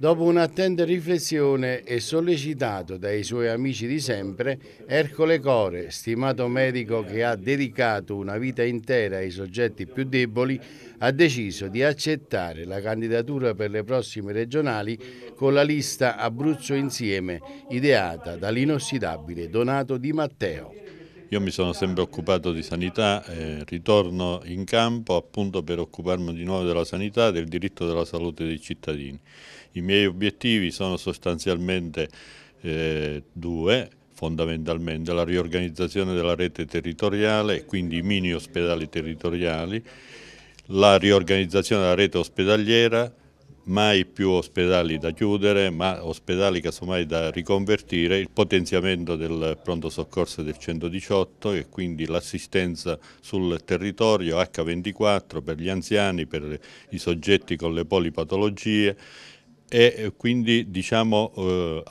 Dopo un'attenta riflessione e sollecitato dai suoi amici di sempre, Ercole Core, stimato medico che ha dedicato una vita intera ai soggetti più deboli, ha deciso di accettare la candidatura per le prossime regionali con la lista Abruzzo Insieme, ideata dall'inossidabile Donato Di Matteo. Io mi sono sempre occupato di sanità, eh, ritorno in campo appunto per occuparmi di nuovo della sanità e del diritto della salute dei cittadini. I miei obiettivi sono sostanzialmente eh, due, fondamentalmente la riorganizzazione della rete territoriale, quindi i mini ospedali territoriali, la riorganizzazione della rete ospedaliera, mai più ospedali da chiudere, ma ospedali casomai da riconvertire, il potenziamento del pronto soccorso del 118 e quindi l'assistenza sul territorio H24 per gli anziani, per i soggetti con le polipatologie e quindi diciamo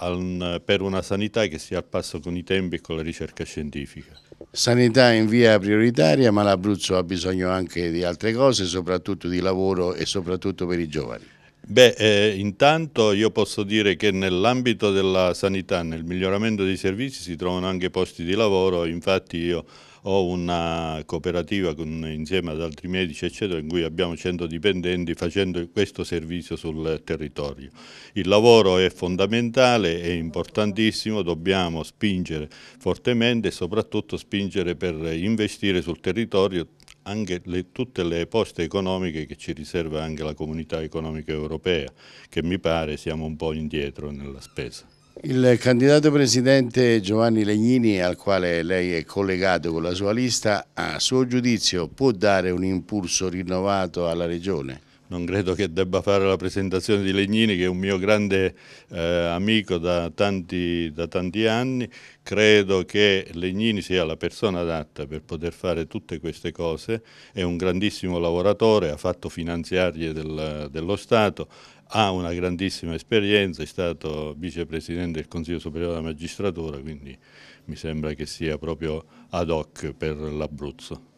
eh, per una sanità che sia al passo con i tempi e con la ricerca scientifica. Sanità in via prioritaria, ma l'Abruzzo ha bisogno anche di altre cose, soprattutto di lavoro e soprattutto per i giovani. Beh, eh, intanto io posso dire che nell'ambito della sanità, nel miglioramento dei servizi si trovano anche posti di lavoro, infatti io ho una cooperativa con, insieme ad altri medici eccetera in cui abbiamo 100 dipendenti facendo questo servizio sul territorio. Il lavoro è fondamentale, è importantissimo, dobbiamo spingere fortemente e soprattutto spingere per investire sul territorio anche le, tutte le poste economiche che ci riserva anche la comunità economica europea, che mi pare siamo un po' indietro nella spesa. Il candidato presidente Giovanni Legnini, al quale lei è collegato con la sua lista, a suo giudizio può dare un impulso rinnovato alla Regione? non credo che debba fare la presentazione di Legnini che è un mio grande eh, amico da tanti, da tanti, anni, credo che Legnini sia la persona adatta per poter fare tutte queste cose, è un grandissimo lavoratore, ha fatto finanziarie del, dello Stato, ha una grandissima esperienza, è stato vicepresidente del Consiglio Superiore della Magistratura, quindi mi sembra che sia proprio ad hoc per l'Abruzzo.